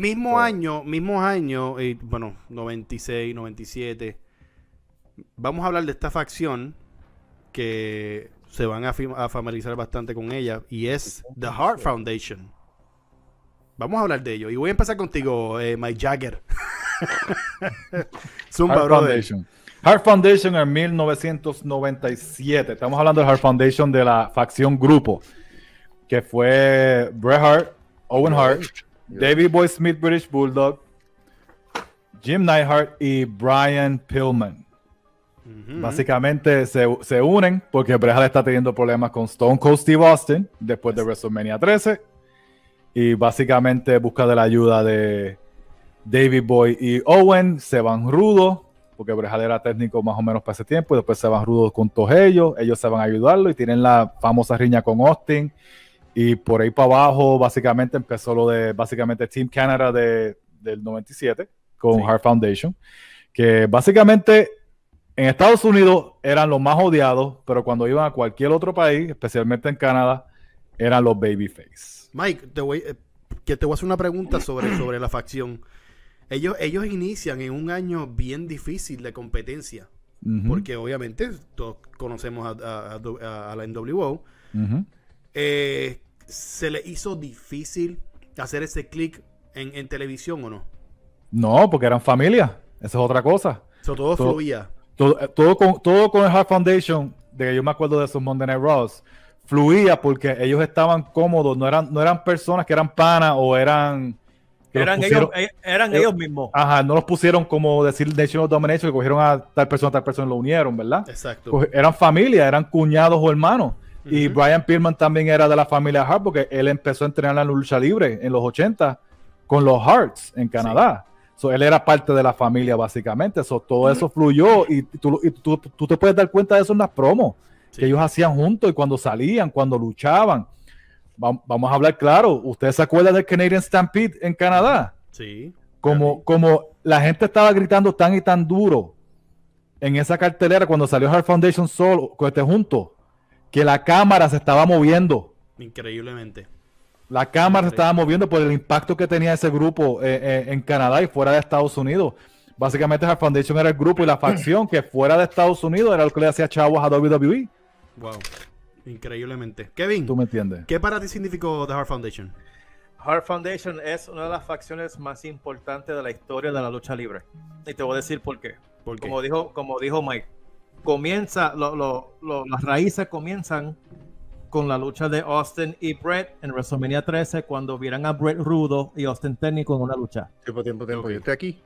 Mismo año, mismo año, eh, y bueno, 96, 97. Vamos a hablar de esta facción que se van a, familiarizar bastante con ella y es The Heart Foundation. Vamos a hablar de ello. Y voy a empezar contigo, eh, Mike Jagger. Zumba, Heart Foundation. Heart Foundation en 1997. Estamos hablando de Heart Foundation de la facción grupo, que fue Bret Hart, Owen Hart, David Boy Smith, British Bulldog, Jim Neidhart y Brian Pillman. Básicamente se, unen porque Brejal está teniendo problemas con Stone Cold Steve Austin después de WrestleMania 13 y básicamente busca de la ayuda de David Boy y Owen, se van rudos porque Brejal era técnico más o menos para ese tiempo y después se van rudos con todos ellos, ellos se van a ayudarlo y tienen la famosa riña con Austin y por ahí para abajo, básicamente empezó lo de, básicamente Team Canada del 97 con Hard Foundation, que básicamente en Estados Unidos eran los más odiados, pero cuando iban a cualquier otro país, especialmente en Canadá, eran los babyface. Mike, te voy, eh, que te voy a hacer una pregunta sobre, sobre la facción. Ellos, ellos inician en un año bien difícil de competencia, porque obviamente todos conocemos a, la NWO. Eh, ¿se le hizo difícil hacer ese clic en, televisión o no? No, porque eran familia. Esa es otra cosa. todo, fluía. Todo, eh, todo, con, todo el Hard Foundation, de que yo me acuerdo de esos Monday Night fluía porque ellos estaban cómodos, no eran, no eran personas que eran panas o eran... Eran, ellos, eh, eran ellos, mismos. Ajá, no los pusieron como decir National Domination, que cogieron a tal persona, a tal persona y lo unieron, ¿verdad? Exacto. Pues eran familia, eran cuñados o hermanos. Y Brian Pillman también era de la familia Hart porque él empezó a entrenar en la lucha libre en los 80 con los Hearts en Canadá. él era parte de la familia básicamente. todo eso fluyó y, tú, te puedes dar cuenta de eso en las promos que ellos hacían juntos y cuando salían, cuando luchaban. vamos a hablar claro. ¿Ustedes se acuerdan del Canadian Stampede en Canadá? Sí. Como, la gente estaba gritando tan y tan duro en esa cartelera cuando salió Hart Foundation solo, este, junto, que la cámara se estaba moviendo. Increíblemente. La cámara se estaba moviendo por el impacto que tenía ese grupo eh, eh, en Canadá y fuera de Estados Unidos. Básicamente, Heart Foundation era el grupo y la facción que fuera de Estados Unidos era lo que le hacía chavos a WWE. Wow, increíblemente. Kevin, ¿tú me entiendes? ¿Qué para ti significó The Heart Foundation? Heart Foundation es una de las facciones más importantes de la historia de la lucha libre. Y te voy a decir por qué. ¿Por Como dijo, como dijo Mike, comienza, las raíces comienzan con la lucha de Austin y Brett en WrestleMania 13 cuando vieran a Brett rudo y Austin técnico en una lucha. Tiempo, tiempo, tiempo. Yo estoy aquí.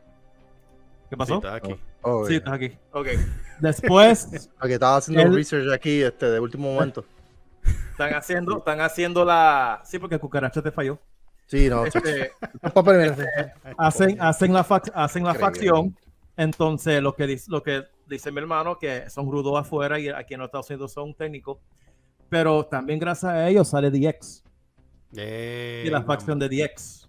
¿Qué pasó? Sí, estás aquí. Oh, sí, estás aquí. Ok. Después. estaba haciendo research aquí este, de último momento. Están haciendo, están haciendo la. Sí, porque cucaracha te falló. Sí, no. Este, hacen, hacen la, hacen la facción. Entonces, lo que, lo que dice mi hermano, que son rudos afuera y aquí en los Estados Unidos son técnicos. Pero también gracias a ellos sale DX. y la facción de DX.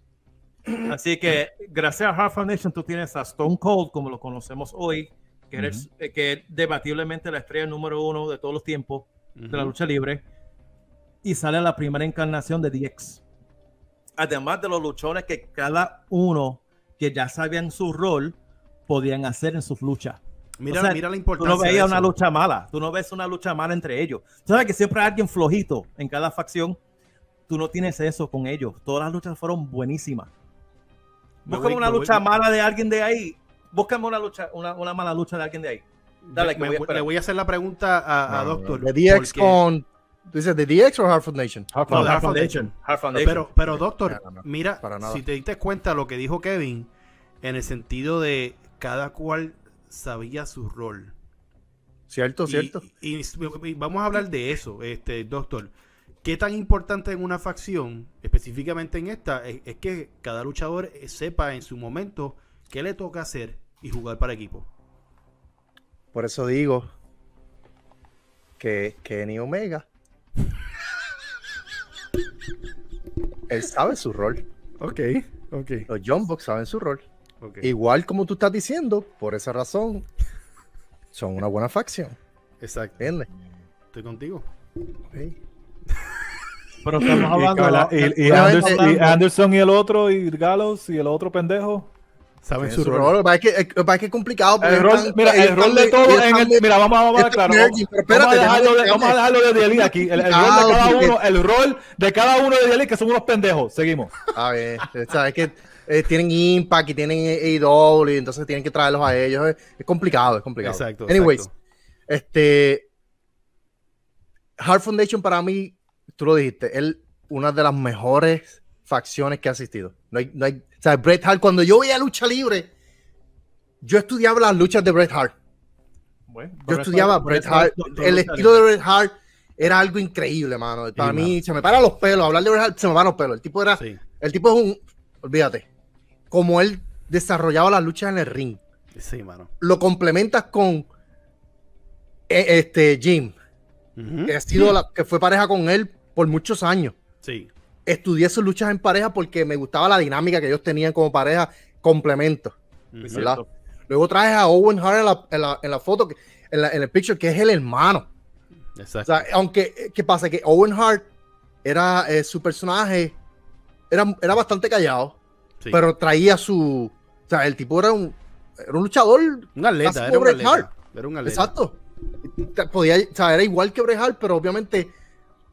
Así que gracias a Hard Foundation tú tienes a Stone Cold, como lo conocemos hoy, que, eh, es, que debatiblemente la estrella número uno de todos los tiempos de la lucha libre. Y sale la primera encarnación de DX. Además de los luchones que cada uno que ya sabían su rol podían hacer en sus luchas. Mira, mira la importancia. Tú no veías una lucha mala, tú no ves una lucha mala entre ellos. sabes que siempre hay alguien flojito en cada facción. Tú no tienes eso con ellos. Todas las luchas fueron buenísimas. Búscame una lucha mala de alguien de ahí. Búscame una lucha, una, una mala lucha de alguien de ahí. Dale, que me, voy a le voy a hacer la pregunta a, Doctor. DX con. dices de DX o Hard Foundation? Hard, Foundation. Foundation. Pero, pero Doctor, mira, si te diste cuenta lo que dijo Kevin, en el sentido de cada cual sabía su rol. Cierto, cierto. Y, vamos a hablar de eso, este, doctor. ¿Qué tan importante en una facción, específicamente en esta, es, que cada luchador eh, sepa en su momento qué le toca hacer y jugar para equipo? Por eso digo que Kenny Omega. él sabe su rol. Ok, Los John saben su rol. Igual como tú estás diciendo, por esa razón, son una buena facción. Exacto. Estoy contigo. Pero estamos hablando. Y, Anderson y el otro, y Galos y el otro pendejo. Saben su, rol. Va que, va que complicado. El rol, mira, el rol de todos en el. Mira, vamos, a aclarar. Vamos, a dejarlo de, vamos aquí. El, rol de cada uno, el rol de cada uno de que son unos pendejos. Seguimos. A ver, eh, sabes que eh, tienen Impact y tienen AW e entonces tienen que traerlos a ellos. Es, complicado, es complicado. Exacto. Anyways, este. Hard Foundation para mí, tú lo dijiste, es una de las mejores facciones que ha asistido. No hay, no hay sea, Bret Hart, cuando yo veía lucha libre, yo estudiaba las luchas de Bret Hart. yo estudiaba Bret Hart. el estilo de Bret Hart era algo increíble, mano. Para mí, se me paran los pelos. Hablar de Bret Hart, se me van los pelos. El tipo era. El tipo es un. Olvídate. Como él desarrollaba las luchas en el ring. Sí, mano. Lo complementas con. E, este, Jim. Que, ha sido la, que fue pareja con él por muchos años. Sí estudié sus luchas en pareja porque me gustaba la dinámica que ellos tenían como pareja, complemento. Luego traes a Owen Hart en la, foto, en, el picture, que es el hermano. Exacto. aunque, eh, ¿qué pasa? Que Owen Hart era eh, su personaje, era, era bastante callado, pero traía su. O sea, el tipo era un, un luchador. Un atleta, era un atleta, era un atleta. Exacto. Podía, o sea, era igual que Bret Hart, pero obviamente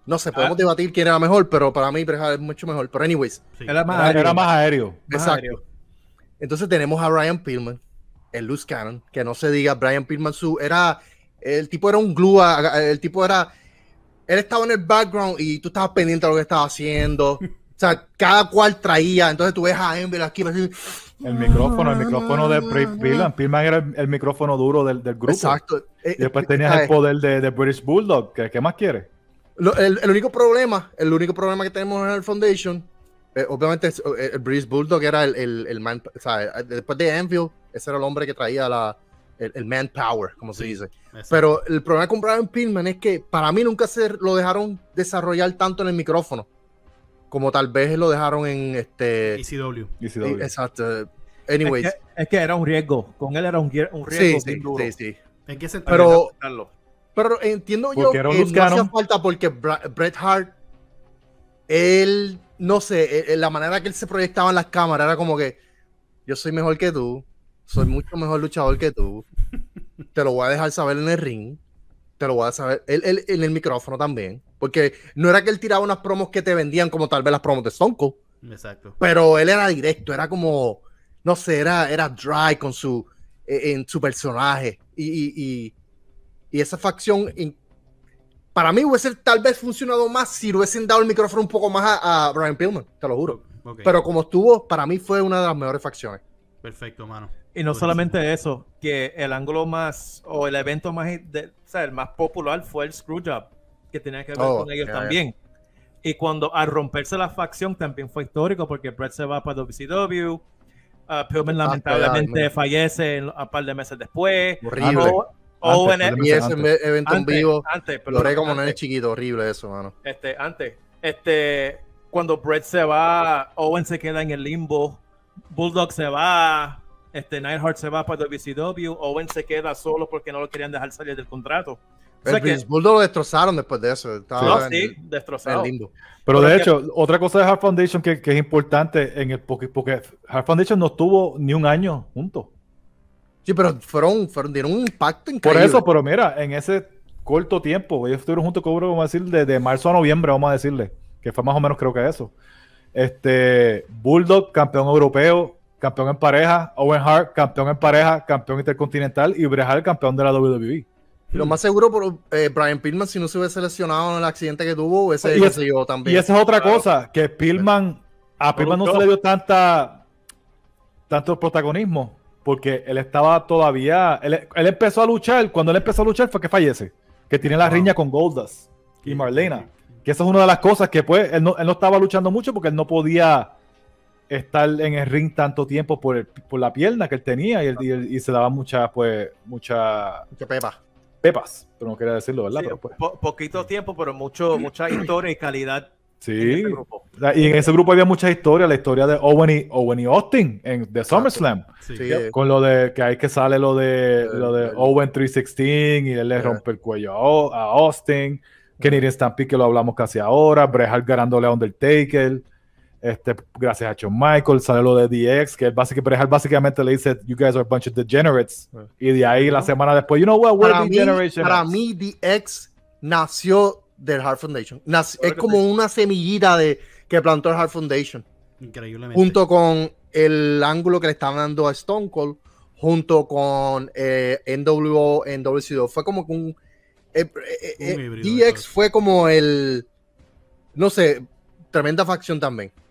no sé, podemos ah. debatir quién era mejor, pero para mí era es mucho mejor. Pero anyways. Era, más aéreo. Exacto. Entonces tenemos a Ryan Pillman, el Luz Cannon, que no se diga, Brian Pillman su, era, el tipo era un glue, el tipo era, él estaba en el background y tú estabas pendiente de lo que estaba haciendo. O sea, cada cual traía. Entonces tú ves a Ember aquí. el micrófono, el micrófono de Pillman. Pillman era el, micrófono duro del, grupo. Exacto. Eh, después eh, tenías eh, el poder de, British Bulldog. qué más quieres? el, único problema, el único problema que tenemos en el Foundation, eh, obviamente, es, eh, el, el Breeze Bulldog era el, el, man, eh, después de Anvil, ese era el hombre que traía la, el, manpower, como se dice. Pero el problema con Brian Pillman es que para mí nunca se lo dejaron desarrollar tanto en el micrófono como tal vez lo dejaron en este ECW. E e, exacto. Es que, era un riesgo. Con él era un, riesgo. Sí, sí, sí, sí. ¿En qué sentido? Pero, pero entiendo yo que no hacía falta porque Bret Hart, él, no sé, e, e, la manera que él se proyectaba en las cámaras era como que yo soy mejor que tú, soy mucho mejor luchador que tú, te lo voy a dejar saber en el ring, te lo voy a saber él, en el micrófono también, porque no era que él tiraba unas promos que te vendían como tal vez las promos de Sonko. Exacto. Pero él era directo, era como, no sé, era, dry con su, e, en, su personaje y y esa facción, para mí, hubiese tal vez funcionado más si hubiesen dado el micrófono un poco más a, Brian Pillman, te lo juro. Pero como estuvo, para mí fue una de las mejores facciones. Perfecto, mano. Y no solamente eso. que el ángulo más, o el evento más, el más popular fue el Screwjob, que tenía que ver oh, con ellos también. Y cuando al romperse la facción también fue histórico, porque Brett se va para WCW, ah, Pillman ah, lamentablemente fallece a un par de meses después. Horrible. Ah, Owen Y ese evento en vivo. Antes, pero lo como no es chiquito, horrible eso, mano. Este, antes. Este, cuando Brett se va, Owen se queda en el limbo. Bulldog se va. Este, Nightheart se va para WCW. Owen se queda solo porque no lo querían dejar salir del contrato. que... Bulldog lo destrozaron después de eso. Ah, sí, Pero de hecho, otra cosa de Hard Foundation que, es importante en el porque, porque Hard Foundation no estuvo ni un año juntos. Sí, pero fueron, fueron, dieron un impacto increíble. Por eso, pero mira, en ese corto tiempo, ellos estuvieron juntos con vamos a decir, de, marzo a noviembre, vamos a decirle, que fue más o menos creo que eso. Este, Bulldog, campeón europeo, campeón en pareja, Owen Hart, campeón en pareja, campeón intercontinental y Brejal, campeón de la WWE. Lo más seguro, por, eh, Brian Pillman, si no se hubiese lesionado en el accidente que tuvo, hubiese sido también. Y esa es otra cosa, que Pillman, a Pillman no se le dio tanta, tanto protagonismo porque él estaba todavía, él, empezó a luchar, cuando él empezó a luchar fue que fallece, que tiene la riña con Goldas y Marlena, que esa es una de las cosas que pues él no, estaba luchando mucho porque él no podía estar en el ring tanto tiempo por, la pierna que él tenía y, se daba muchas, pues, muchas Mucha Pepas, pero no quería decirlo, ¿verdad? Pues. poquito tiempo, pero mucho, mucha historia y calidad Sí. Y en ese grupo había muchas historias, la historia de Owen y, Owen y Austin en The SummerSlam. Sí. Con lo de que hay que sale lo de, lo de Owen 316 y él le rompe el cuello a, Austin. Kenny Stampede, que lo hablamos casi ahora. Brehart ganándole a Undertaker. Este, gracias a John Michael, sale lo de DX, que básicamente, básicamente le dice, you guys are a bunch of degenerates. Y de ahí, la semana después, you know what, para mí, Para mí, DX nació del Hard Foundation. es como una semillita de, que plantó el Hard Foundation. Increíblemente. Junto con el ángulo que le estaban dando a Stone Cold, junto con eh, NWO, 2 Fue como que un. EX eh, eh, eh, DX fue como el. No sé, tremenda facción también.